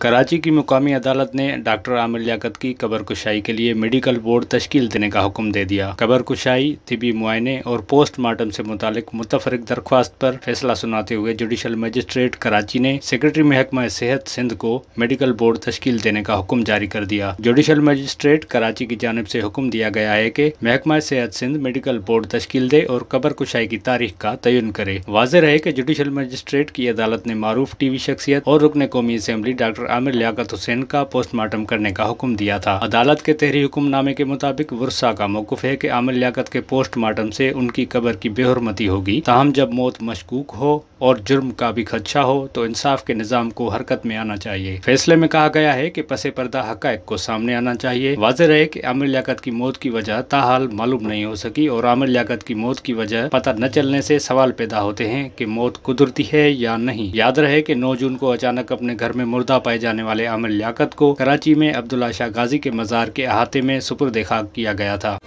कराची की मुकामी अदालत ने डॉक्टर आमिर लियाकत की कबर कुशाई के लिए मेडिकल बोर्ड तश्कील देने का हुक्म दे दिया कबर कुशाई तिबी मुआयने और पोस्टमार्टम से मुतालिक मुतफरक दरख्वास्त पर फैसला सुनाते हुए जुडिशल मजिस्ट्रेट कराची ने सेक्रेटरी महकमा सेहत सिंध को मेडिकल बोर्ड तश्कील देने का हुक्म जारी कर दिया जुडिशल मजिस्ट्रेट कराची की जानब से हुक्म दिया गया है की महकमा सेहत सिंध मेडिकल बोर्ड तश्कील दे और कबर कुशाई की तारीख का तयन करे वाजह रहे की जुडिशल मजिस्ट्रेट की अदालत ने मारूफ टीवी शख्सियत और रुकने कौमी असम्बली डॉक्टर आमिर लियाकत हुसैन का पोस्टमार्टम करने का हुक्म दिया था अदालत के तहरी हुक्मनामे के मुताबिक वर्षा का मौकुफ है कि आमिर लियाकत के पोस्टमार्टम से उनकी कबर की बेहरमती होगी ताहम जब मौत मशकूक हो और जुर्म का भी खदशा हो तो इंसाफ के निज़ाम को हरकत में आना चाहिए फैसले में कहा गया है कि पसे पर्दा हक को सामने आना चाहिए वाज है कि आमिर लियाकत की मौत की वजह ताहाल मालूम नहीं हो सकी और आमिर लियाकत की मौत की वजह पता न चलने से सवाल पैदा होते हैं की मौत कुदरती है या नहीं याद रहे की नौ जून को अचानक अपने घर में मुर्दा पाए जाने वाले आमिर लियात को कराची में अब्दुल्ला शाह गाजी के मजार के अहाते में सुपुर देखा किया गया था